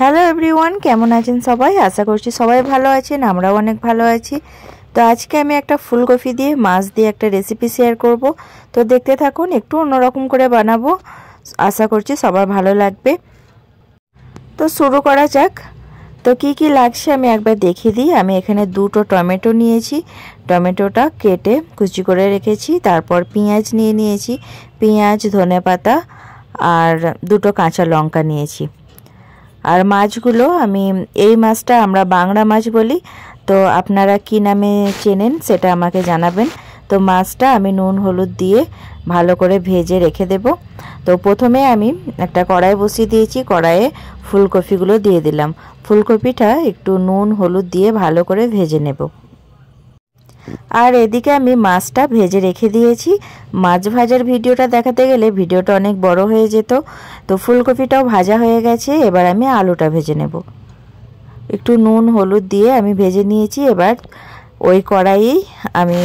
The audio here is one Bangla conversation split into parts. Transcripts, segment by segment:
হ্যালো এভরিওয়ান কেমন আছেন সবাই আশা করছি সবাই ভালো আছেন আমরাও অনেক ভালো আছি তো আজকে আমি একটা ফুলকপি দিয়ে মাছ দিয়ে একটা রেসিপি শেয়ার করব তো দেখতে থাকুন একটু অন্যরকম করে বানাবো আশা করছি সবার ভালো লাগবে তো শুরু করা যাক তো কি কি লাগছে আমি একবার দেখিয়ে দিই আমি এখানে দুটো টমেটো নিয়েছি টমেটোটা কেটে কুচি করে রেখেছি তারপর পেঁয়াজ নিয়ে নিয়েছি পেঁয়াজ ধনে পাতা আর দুটো কাঁচা লঙ্কা নিয়েছি আর মাছগুলো আমি এই মাছটা আমরা বাংলা মাছ বলি তো আপনারা কি নামে চেনেন সেটা আমাকে জানাবেন তো মাছটা আমি নুন হলুদ দিয়ে ভালো করে ভেজে রেখে দেব তো প্রথমে আমি একটা কড়াই বসিয়ে দিয়েছি কড়াইয়ে ফুলকপিগুলো দিয়ে দিলাম ফুলকপিটা একটু নুন হলুদ দিয়ে ভালো করে ভেজে নেব আর এদিকে আমি মাছটা ভেজে রেখে দিয়েছি মাছ ভাজার ভিডিওটা দেখাতে গেলে ভিডিওটা অনেক বড় হয়ে যেত তো ফুলকপিটাও ভাজা হয়ে গেছে এবার আমি আলুটা ভেজে নেব একটু নুন হলুদ দিয়ে আমি ভেজে নিয়েছি এবার ওই কড়াইয়েই আমি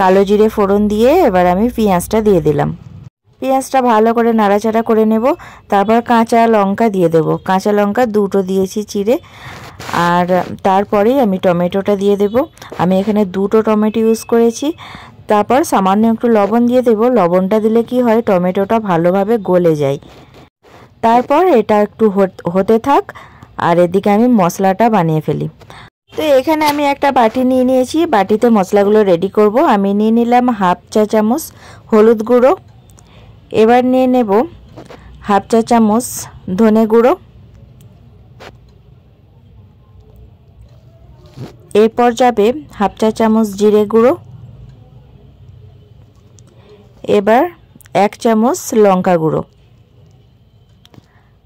কালো জিরে ফোড়ন দিয়ে এবার আমি পেঁয়াজটা দিয়ে দিলাম পেঁয়াজটা ভালো করে নাড়াচাড়া করে নেব তারপর কাঁচা লঙ্কা দিয়ে দেব কাঁচা লঙ্কা দুটো দিয়েছি চিড়ে আর তারপরেই আমি টমেটোটা দিয়ে দেব আমি এখানে দুটো টমেটো ইউজ করেছি তারপর সামান্য একটু লবণ দিয়ে দেব লবণটা দিলে কি হয় টমেটোটা ভালোভাবে গলে যায় তারপর এটা একটু হতে থাক আর এদিকে আমি মশলাটা বানিয়ে ফেলি তো এখানে আমি একটা বাটি নিয়ে নিয়েছি বাটিতে মশলাগুলো রেডি করব আমি নিয়ে নিলাম হাফ চা চামচ হলুদ গুঁড়ো এবার নিয়ে নেব হাফ চা চামচ ধনে গুঁড়ো এরপর যাবে হাফ চা চামচ জিরে গুঁড়ো এবার এক চামচ লঙ্কা গুঁড়ো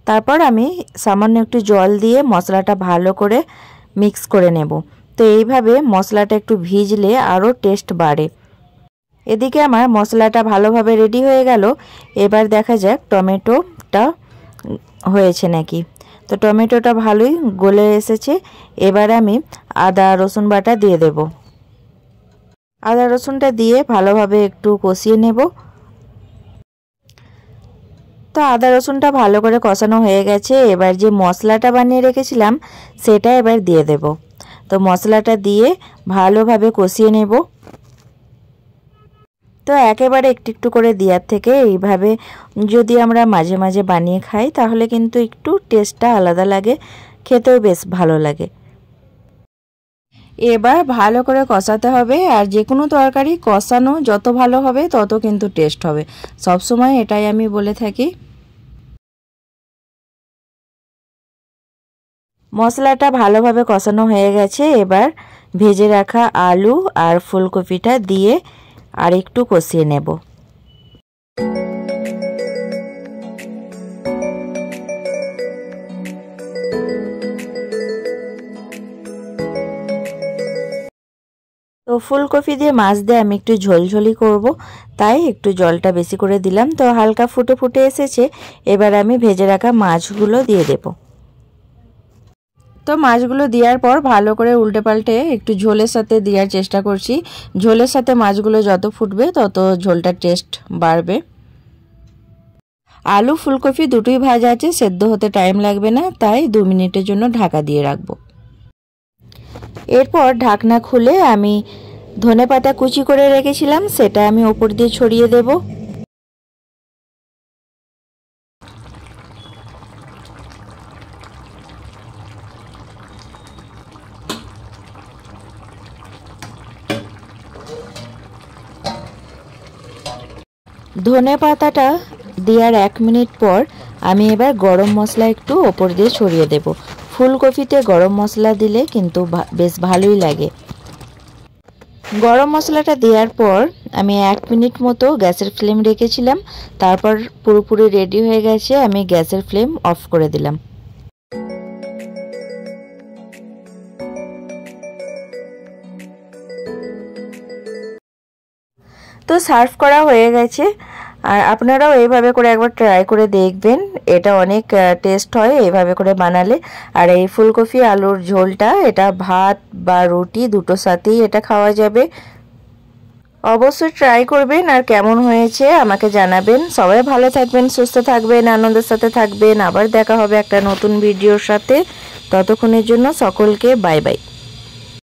তারপর আমি সামান্য একটু জল দিয়ে মশলাটা ভালো করে মিক্স করে নেব তো এইভাবে মশলাটা একটু ভিজলে আরও টেস্ট বাড়ে এদিকে আমার মশলাটা ভালোভাবে রেডি হয়ে গেল এবার দেখা যাক টমেটোটা হয়েছে নাকি তো টমেটোটা ভালোই গলে এসেছে এবার আমি আদা রসুন বাটা দিয়ে দেব আদা রসুনটা দিয়ে ভালোভাবে একটু কষিয়ে নেব তো আদা রসুনটা ভালো করে কষানো হয়ে গেছে এবার যে মশলাটা বানিয়ে রেখেছিলাম সেটা এবার দিয়ে দেব তো মশলাটা দিয়ে ভালোভাবে কষিয়ে নেব তো একেবারে একটু একটু করে দেওয়ার থেকে এইভাবে যদি আমরা মাঝে মাঝে বানিয়ে খাই তাহলে কিন্তু একটু টেস্টটা আলাদা লাগে খেতেও বেশ ভালো লাগে এবার ভালো করে কষাতে হবে আর যে কোনো তরকারি কষানো যত ভালো হবে তত কিন্তু টেস্ট হবে সবসময় এটাই আমি বলে থাকি মশলাটা ভালোভাবে কষানো হয়ে গেছে এবার ভেজে রাখা আলু আর ফুলকপিটা দিয়ে আর একটু কষিয়ে নেব তো ফুলকপি দিয়ে মাছ দিয়ে আমি একটু ঝোলঝলি করব তাই একটু জলটা বেশি করে দিলাম তো হালকা ফুটে ফুটে এসেছে এবার আমি ভেজে রাখা মাছগুলো দিয়ে দেবো তো মাছগুলো দেওয়ার পর ভালো করে উল্টে পাল্টে একটু ঝোলের সাথে দেওয়ার চেষ্টা করছি ঝোলের সাথে মাছগুলো যত ফুটবে তত ঝোলটার টেস্ট বাড়বে আলু ফুলকপি দুটোই ভাজা আছে সেদ্ধ হতে টাইম লাগবে না তাই দু মিনিটের জন্য ঢাকা দিয়ে রাখব এরপর ঢাকনা খুলে আমি ধনে পাতা কুচি করে রেখেছিলাম সেটা আমি ওপর দিয়ে ছড়িয়ে দেবো ধনে পাতাটা দেওয়ার এক মিনিট পর আমি এবার গরম মশলা একটু ওপর দিয়ে ছড়িয়ে দেব ফুলকপিতে গরম মশলা দিলে কিন্তু বেশ ভালোই লাগে গরম মশলাটা দেওয়ার পর আমি এক মিনিট মতো গ্যাসের ফ্লেম রেখেছিলাম তারপর পুরোপুরি রেডি হয়ে গেছে আমি গ্যাসের ফ্লেম অফ করে দিলাম তো সার্ভ করা হয়ে গেছে আর আপনারাও এইভাবে করে একবার ট্রাই করে দেখবেন এটা অনেক টেস্ট হয় এইভাবে করে বানালে আর এই ফুলকপি আলুর ঝোলটা এটা ভাত বা রুটি দুটো সাথেই এটা খাওয়া যাবে অবশ্যই ট্রাই করবেন আর কেমন হয়েছে আমাকে জানাবেন সবাই ভালো থাকবেন সুস্থ থাকবেন আনন্দের সাথে থাকবেন আবার দেখা হবে একটা নতুন ভিডিওর সাথে ততক্ষণের জন্য সকলকে বাই বাই